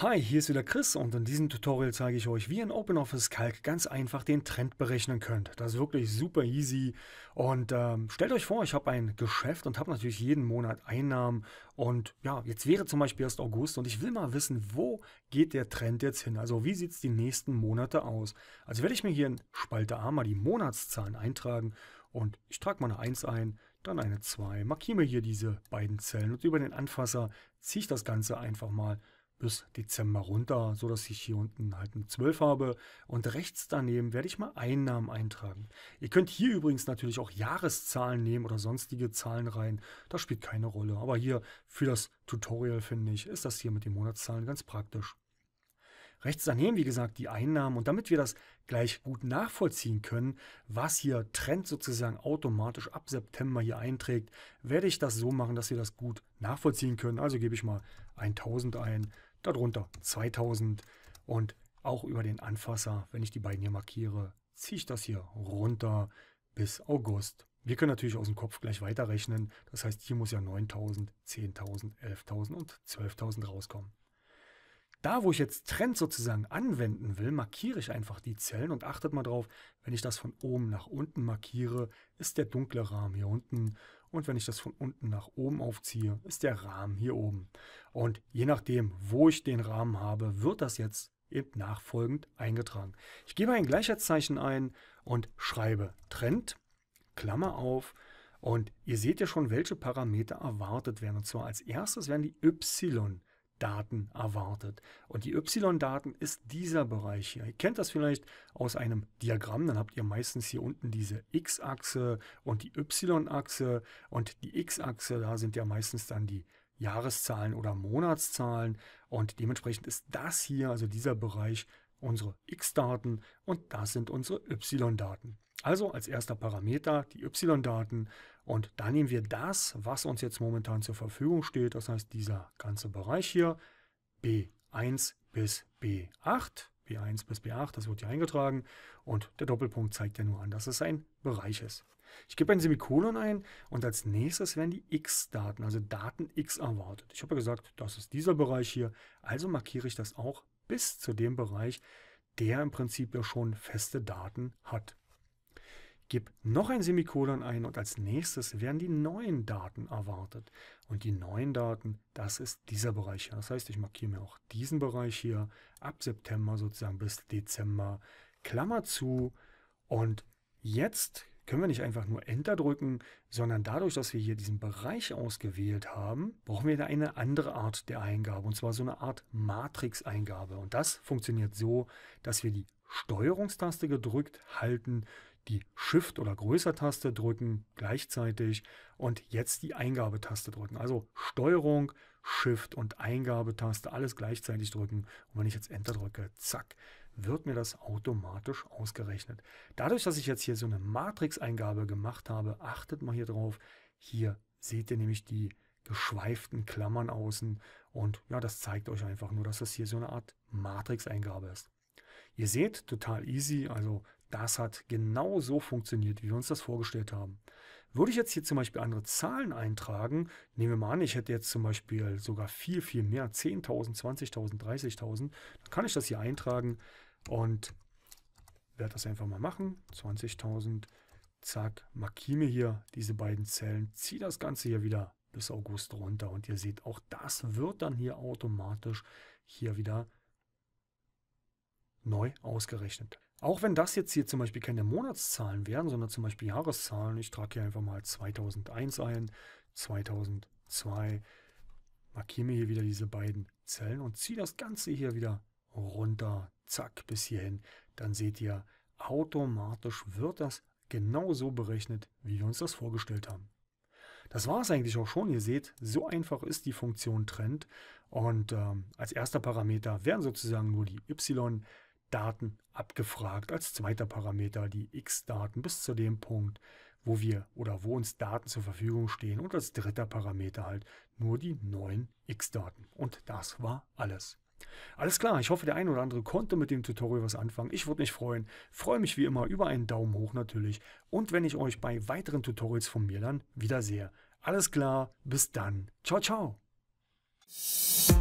Hi, hier ist wieder Chris und in diesem Tutorial zeige ich euch, wie ihr in OpenOffice Calc ganz einfach den Trend berechnen könnt. Das ist wirklich super easy und ähm, stellt euch vor, ich habe ein Geschäft und habe natürlich jeden Monat Einnahmen und ja, jetzt wäre zum Beispiel erst August und ich will mal wissen, wo geht der Trend jetzt hin? Also wie sieht es die nächsten Monate aus? Also werde ich mir hier in Spalte A mal die Monatszahlen eintragen und ich trage mal eine 1 ein, dann eine 2, markiere mir hier diese beiden Zellen und über den Anfasser ziehe ich das Ganze einfach mal bis Dezember runter, sodass ich hier unten halt eine 12 habe. Und rechts daneben werde ich mal Einnahmen eintragen. Ihr könnt hier übrigens natürlich auch Jahreszahlen nehmen oder sonstige Zahlen rein. Das spielt keine Rolle. Aber hier für das Tutorial, finde ich, ist das hier mit den Monatszahlen ganz praktisch. Rechts daneben, wie gesagt, die Einnahmen. Und damit wir das gleich gut nachvollziehen können, was hier Trend sozusagen automatisch ab September hier einträgt, werde ich das so machen, dass wir das gut nachvollziehen können. Also gebe ich mal 1000 ein, darunter 2000 und auch über den Anfasser, wenn ich die beiden hier markiere, ziehe ich das hier runter bis August. Wir können natürlich aus dem Kopf gleich weiterrechnen. Das heißt, hier muss ja 9.000, 10.000, 11.000 und 12.000 rauskommen. Da, wo ich jetzt Trend sozusagen anwenden will, markiere ich einfach die Zellen und achtet mal drauf, wenn ich das von oben nach unten markiere, ist der dunkle Rahmen hier unten und wenn ich das von unten nach oben aufziehe, ist der Rahmen hier oben. Und je nachdem, wo ich den Rahmen habe, wird das jetzt eben nachfolgend eingetragen. Ich gebe ein Gleichheitszeichen ein und schreibe Trend, Klammer auf, und ihr seht ja schon, welche Parameter erwartet werden. Und zwar als erstes werden die y Daten erwartet. Und die Y-Daten ist dieser Bereich hier. Ihr kennt das vielleicht aus einem Diagramm. Dann habt ihr meistens hier unten diese X-Achse und die Y-Achse. Und die X-Achse, da sind ja meistens dann die Jahreszahlen oder Monatszahlen. Und dementsprechend ist das hier, also dieser Bereich, unsere X-Daten und das sind unsere Y-Daten. Also als erster Parameter die y-Daten und da nehmen wir das, was uns jetzt momentan zur Verfügung steht, das heißt dieser ganze Bereich hier, b1 bis b8, b1 bis b8, das wird hier eingetragen und der Doppelpunkt zeigt ja nur an, dass es ein Bereich ist. Ich gebe ein Semikolon ein und als nächstes werden die x-Daten, also Daten x erwartet. Ich habe ja gesagt, das ist dieser Bereich hier, also markiere ich das auch bis zu dem Bereich, der im Prinzip ja schon feste Daten hat. Gib noch ein Semikolon ein und als nächstes werden die neuen Daten erwartet. Und die neuen Daten, das ist dieser Bereich hier. Das heißt, ich markiere mir auch diesen Bereich hier ab September sozusagen bis Dezember. Klammer zu. Und jetzt können wir nicht einfach nur Enter drücken, sondern dadurch, dass wir hier diesen Bereich ausgewählt haben, brauchen wir da eine andere Art der Eingabe, und zwar so eine Art Matrix-Eingabe. Und das funktioniert so, dass wir die Steuerungstaste gedrückt halten, die Shift- oder Größer-Taste drücken gleichzeitig und jetzt die Eingabetaste drücken. Also Steuerung, Shift und Eingabetaste, alles gleichzeitig drücken. Und wenn ich jetzt Enter drücke, zack, wird mir das automatisch ausgerechnet. Dadurch, dass ich jetzt hier so eine Matrix-Eingabe gemacht habe, achtet mal hier drauf. Hier seht ihr nämlich die geschweiften Klammern außen. Und ja, das zeigt euch einfach nur, dass das hier so eine Art Matrix-Eingabe ist. Ihr seht, total easy, also das hat genau so funktioniert, wie wir uns das vorgestellt haben. Würde ich jetzt hier zum Beispiel andere Zahlen eintragen, nehmen wir mal an, ich hätte jetzt zum Beispiel sogar viel, viel mehr, 10.000, 20.000, 30.000, dann kann ich das hier eintragen und werde das einfach mal machen. 20.000, zack, markiere mir hier diese beiden Zellen, ziehe das Ganze hier wieder bis August runter und ihr seht, auch das wird dann hier automatisch hier wieder neu ausgerechnet. Auch wenn das jetzt hier zum Beispiel keine Monatszahlen wären, sondern zum Beispiel Jahreszahlen. Ich trage hier einfach mal 2001 ein, 2002. Markiere mir hier wieder diese beiden Zellen und ziehe das Ganze hier wieder runter. Zack, bis hierhin. Dann seht ihr, automatisch wird das genau so berechnet, wie wir uns das vorgestellt haben. Das war es eigentlich auch schon. Ihr seht, so einfach ist die Funktion Trend. Und ähm, als erster Parameter wären sozusagen nur die y Daten abgefragt. Als zweiter Parameter die X-Daten bis zu dem Punkt, wo wir oder wo uns Daten zur Verfügung stehen. Und als dritter Parameter halt nur die neuen X-Daten. Und das war alles. Alles klar, ich hoffe, der ein oder andere konnte mit dem Tutorial was anfangen. Ich würde mich freuen. Freue mich wie immer über einen Daumen hoch natürlich. Und wenn ich euch bei weiteren Tutorials von mir dann wiedersehe. Alles klar, bis dann. Ciao, ciao.